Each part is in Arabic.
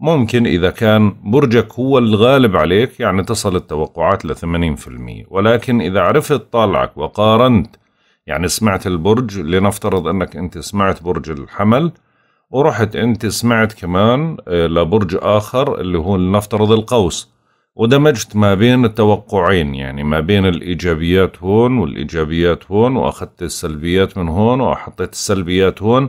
ممكن إذا كان برجك هو الغالب عليك يعني تصل التوقعات لثمانين في المية ولكن إذا عرفت طالعك وقارنت يعني سمعت البرج لنفترض أنك أنت سمعت برج الحمل ورحت أنت سمعت كمان آه، لبرج آخر اللي هو لنفترض القوس ودمجت ما بين التوقعين يعني ما بين الإيجابيات هون والإيجابيات هون وأخذت السلبيات من هون وحطيت السلبيات هون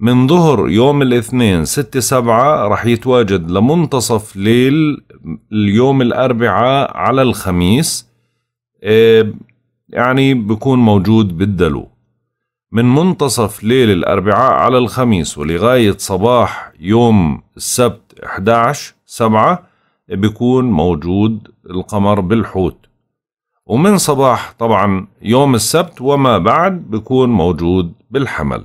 من ظهر يوم الاثنين ستة سبعة رح يتواجد لمنتصف ليل اليوم الأربعاء على الخميس آه، يعني بكون موجود بالدلو من منتصف ليل الأربعاء على الخميس ولغاية صباح يوم السبت 11 سبعة آه، بيكون موجود القمر بالحوت ومن صباح طبعا يوم السبت وما بعد بيكون موجود بالحمل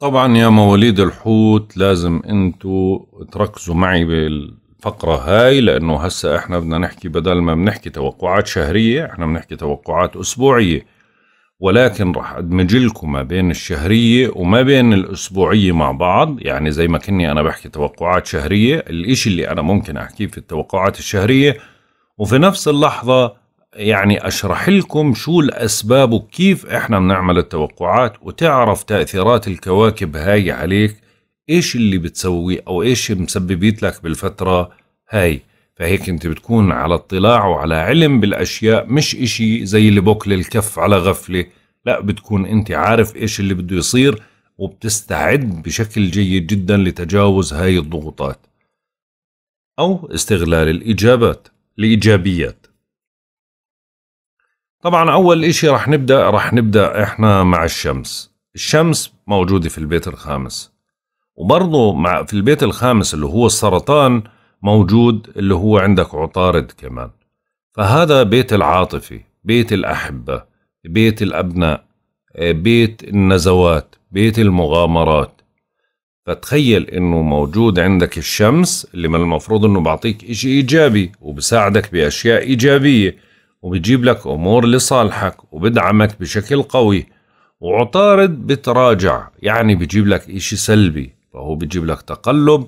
طبعا يا مواليد الحوت لازم انتوا تركزوا معي بالفقرة هاي لانه هسا احنا بدنا نحكي بدل ما بنحكي توقعات شهرية احنا بنحكي توقعات اسبوعية ولكن راح ادمج لكم ما بين الشهرية وما بين الاسبوعية مع بعض يعني زي ما كني انا بحكي توقعات شهرية الاشي اللي انا ممكن احكيه في التوقعات الشهرية وفي نفس اللحظة يعني اشرح لكم شو الاسباب وكيف احنا بنعمل التوقعات وتعرف تاثيرات الكواكب هاي عليك ايش اللي بتسوي او ايش مسببيت لك بالفتره هاي فهيك انت بتكون على اطلاع وعلى علم بالاشياء مش اشي زي اللي بوكل الكف على غفله لا بتكون انت عارف ايش اللي بده يصير وبتستعد بشكل جيد جدا لتجاوز هاي الضغوطات او استغلال الاجابات الايجابيات طبعا اول اشي رح نبدأ رح نبدأ احنا مع الشمس الشمس موجودة في البيت الخامس وبرضه مع في البيت الخامس اللي هو السرطان موجود اللي هو عندك عطارد كمان فهذا بيت العاطفة بيت الأحبة بيت الأبناء بيت النزوات بيت المغامرات فتخيل انه موجود عندك الشمس اللي من المفروض انه بعطيك اشي ايجابي وبساعدك باشياء ايجابية وبتجيب لك أمور لصالحك وبدعمك بشكل قوي وعطارد بتراجع يعني بجيب لك إشي سلبي فهو بجيب لك تقلب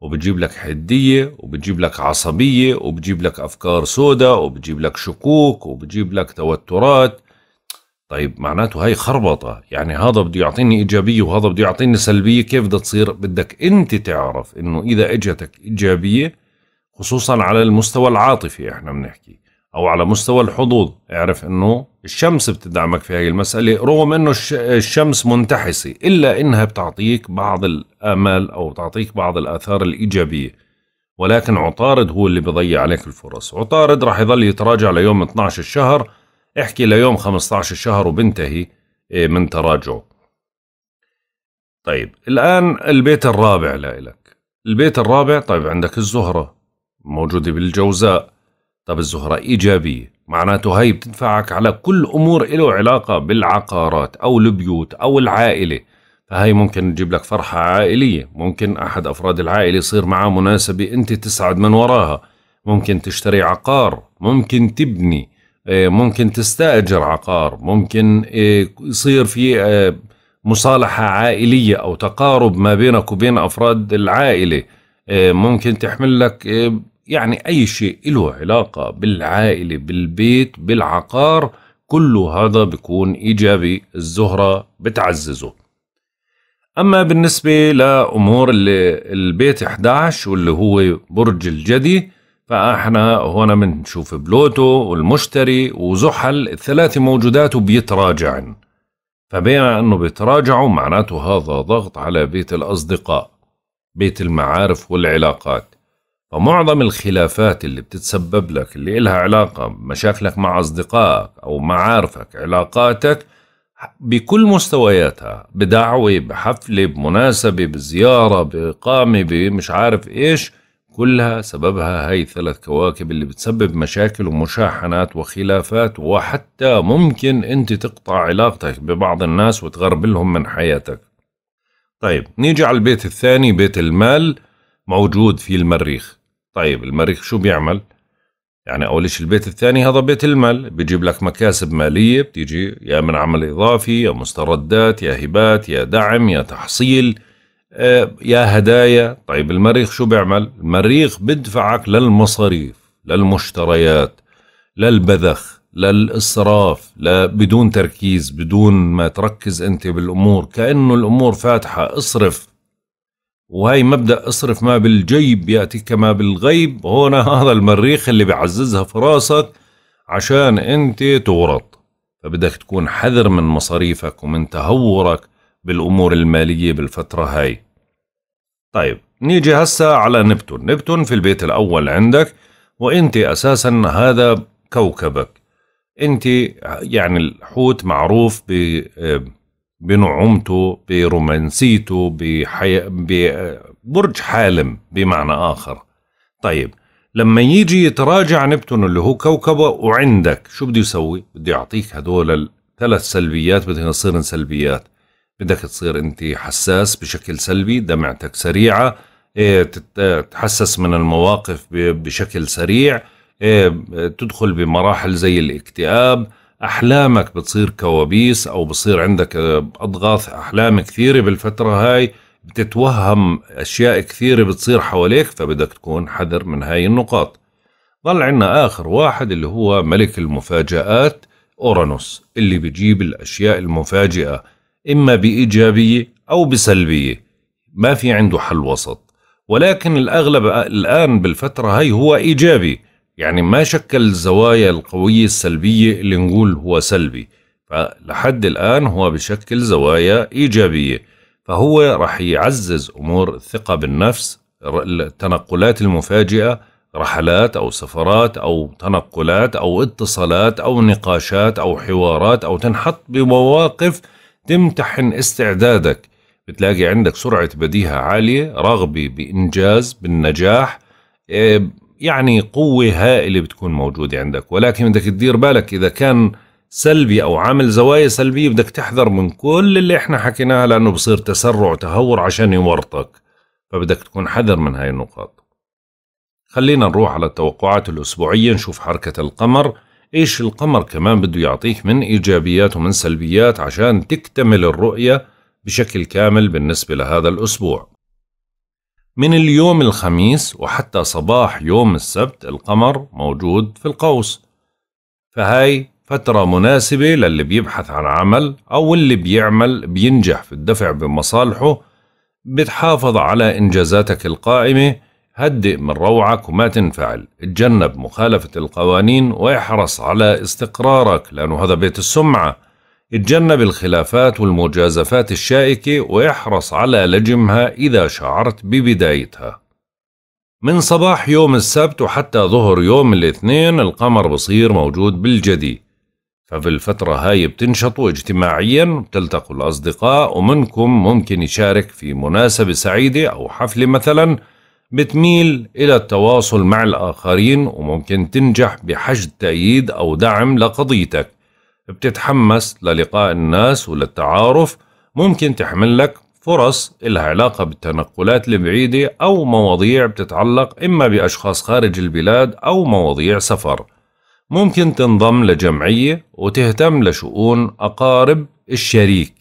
وبجيب لك حدية وبجيب لك عصبية وبجيب لك أفكار سودة وبجيب لك شكوك وبجيب لك توترات طيب معناته هاي خربطة يعني هذا بده يعطيني إيجابية وهذا بده يعطيني سلبية كيف بدها تصير بدك أنت تعرف إنه إذا إجتك إيجابية خصوصا على المستوى العاطفي إحنا بنحكي او على مستوى الحظوظ اعرف انه الشمس بتدعمك في هاي المسألة رغم انه الشمس منتحسة الا انها بتعطيك بعض الامل او تعطيك بعض الاثار الايجابية ولكن عطارد هو اللي بضيع عليك الفرص عطارد راح يظل يتراجع ليوم 12 الشهر احكي ليوم 15 الشهر وبنتهي إيه، من تراجعه طيب الآن البيت الرابع لإلك البيت الرابع طيب عندك الزهرة موجودة بالجوزاء طب الزهرة إيجابية معناته هاي بتدفعك على كل أمور له علاقة بالعقارات أو البيوت أو العائلة فهي ممكن تجيب لك فرحة عائلية ممكن أحد أفراد العائلة يصير معاه مناسبة أنت تسعد من وراها ممكن تشتري عقار ممكن تبني آه، ممكن تستأجر عقار ممكن آه، يصير في آه، مصالحة عائلية أو تقارب ما بينك وبين أفراد العائلة ممكن تحمل لك يعني أي شيء له علاقة بالعائلة بالبيت بالعقار كل هذا بيكون إيجابي الزهرة بتعززه أما بالنسبة لأمور اللي البيت 11 واللي هو برج الجدي فاحنا هنا بنشوف بلوتو والمشتري وزحل الثلاثة موجودات وبيتراجعن فبما انه بيتراجعوا معناته هذا ضغط على بيت الاصدقاء بيت المعارف والعلاقات فمعظم الخلافات اللي بتتسبب لك اللي إلها علاقة بمشاكلك مع أصدقائك أو معارفك علاقاتك بكل مستوياتها بدعوة بحفلة بمناسبة بزيارة بإقامة بمش عارف إيش كلها سببها هاي الثلاث كواكب اللي بتسبب مشاكل ومشاحنات وخلافات وحتى ممكن انت تقطع علاقتك ببعض الناس وتغربلهم من حياتك طيب نيجي على البيت الثاني بيت المال موجود في المريخ طيب المريخ شو بيعمل؟ يعني أول شيء البيت الثاني هذا بيت المال بيجيب لك مكاسب مالية بتيجي يا من عمل إضافي يا مستردات يا هبات يا دعم يا تحصيل آه، يا هدايا طيب المريخ شو بيعمل المريخ بدفعك للمصاريف للمشتريات للبذخ للإسراف بدون تركيز بدون ما تركز أنت بالأمور كأنه الأمور فاتحة اصرف وهي مبدأ اصرف ما بالجيب يأتيك ما بالغيب هنا هذا المريخ اللي بيعززها في راسك عشان انت تغرط فبدك تكون حذر من مصاريفك ومن تهورك بالأمور المالية بالفترة هاي طيب نيجي هسا على نبتون نبتون في البيت الأول عندك وانت أساسا هذا كوكبك انت يعني الحوت معروف ب بنعومته برومانسيته بحي... ببرج حالم بمعنى آخر طيب لما يجي يتراجع نبتون اللي هو كوكبه وعندك شو بده يسوي بده يعطيك هدول الثلاث سلبيات بده يصيرن سلبيات بدك تصير انت حساس بشكل سلبي دمعتك سريعه إيه، تتحسس من المواقف بشكل سريع إيه، تدخل بمراحل زي الاكتئاب احلامك بتصير كوابيس او بصير عندك آه، اضغاث احلام كثيره بالفتره هاي بتتوهم اشياء كثيره بتصير حواليك فبدك تكون حذر من هاي النقاط ضل عنا اخر واحد اللي هو ملك المفاجآت اورانوس اللي بيجيب الاشياء المفاجئه اما بايجابيه او بسلبيه ما في عنده حل وسط ولكن الاغلب آه، الان بالفتره هاي هو ايجابي يعني ما شكل الزوايا القوية السلبية اللي نقول هو سلبي فلحد الآن هو بشكل زوايا إيجابية فهو رح يعزز أمور الثقة بالنفس التنقلات المفاجئة رحلات أو سفرات أو تنقلات أو اتصالات أو نقاشات أو حوارات أو تنحط بمواقف تمتحن استعدادك بتلاقي عندك سرعة بديهة عالية رغبة بإنجاز بالنجاح إيه، يعني قوة هائلة بتكون موجودة عندك ولكن بدك تدير بالك إذا كان سلبي أو عامل زوايا سلبية بدك تحذر من كل اللي احنا حكيناها لأنه بصير تسرع وتهور عشان يورطك فبدك تكون حذر من هاي النقاط خلينا نروح على التوقعات الأسبوعية نشوف حركة القمر إيش القمر كمان بده يعطيك من إيجابيات ومن سلبيات عشان تكتمل الرؤية بشكل كامل بالنسبة لهذا الأسبوع من اليوم الخميس وحتى صباح يوم السبت القمر موجود في القوس فهاي فترة مناسبة للي بيبحث عن عمل أو اللي بيعمل بينجح في الدفع بمصالحه بتحافظ على إنجازاتك القائمة هدئ من روعك وما تنفعل اتجنب مخالفة القوانين واحرص على استقرارك لأنه هذا بيت السمعة اتجنب الخلافات والمجازفات الشائكة واحرص على لجمها إذا شعرت ببدايتها من صباح يوم السبت وحتى ظهر يوم الاثنين القمر بصير موجود بالجدي ففي الفترة هاي بتنشطوا اجتماعيا بتلتقوا الأصدقاء ومنكم ممكن يشارك في مناسبة سعيدة أو حفلة مثلا بتميل إلى التواصل مع الآخرين وممكن تنجح بحشد تأييد أو دعم لقضيتك بتتحمس للقاء الناس وللتعارف ممكن تحمل لك فرص إلها علاقة بالتنقلات البعيدة أو مواضيع بتتعلق إما بأشخاص خارج البلاد أو مواضيع سفر ممكن تنضم لجمعية وتهتم لشؤون أقارب الشريك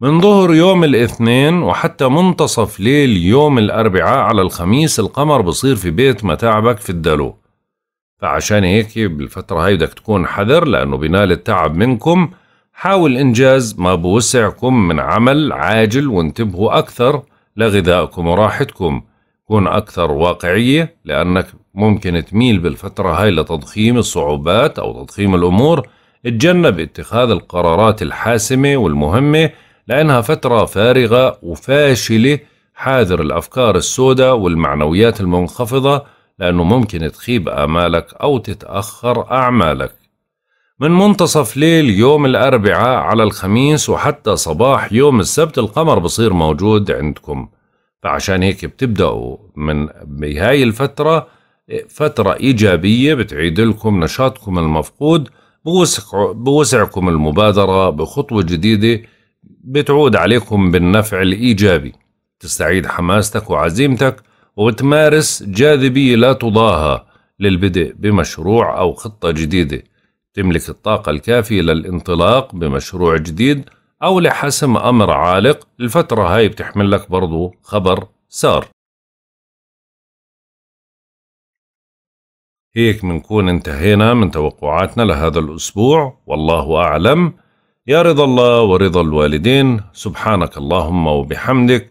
من ظهر يوم الاثنين وحتى منتصف ليل يوم الأربعاء على الخميس القمر بصير في بيت متاعبك في الدلو فعشان هيك بالفترة هاي بدك تكون حذر لأنه بنال التعب منكم حاول إنجاز ما بوسعكم من عمل عاجل وانتبهوا أكثر لغذائكم وراحتكم كون أكثر واقعية لأنك ممكن تميل بالفترة هاي لتضخيم الصعوبات أو تضخيم الأمور اتجنب اتخاذ القرارات الحاسمة والمهمة لأنها فترة فارغة وفاشلة حاذر الأفكار السوداء والمعنويات المنخفضة لأنه ممكن تخيب آمالك أو تتأخر أعمالك من منتصف ليل يوم الأربعاء على الخميس وحتى صباح يوم السبت القمر بصير موجود عندكم فعشان هيك بتبدأوا من بهاي الفترة فترة إيجابية بتعيد لكم نشاطكم المفقود بوسعكم المبادرة بخطوة جديدة بتعود عليكم بالنفع الإيجابي تستعيد حماستك وعزيمتك وبتمارس جاذبية لا تضاهى للبدء بمشروع أو خطة جديدة تملك الطاقة الكافية للانطلاق بمشروع جديد أو لحسم أمر عالق الفترة هاي بتحمل لك برضو خبر سار هيك منكون انتهينا من توقعاتنا لهذا الأسبوع والله أعلم يا رضا الله ورضا الوالدين سبحانك اللهم وبحمدك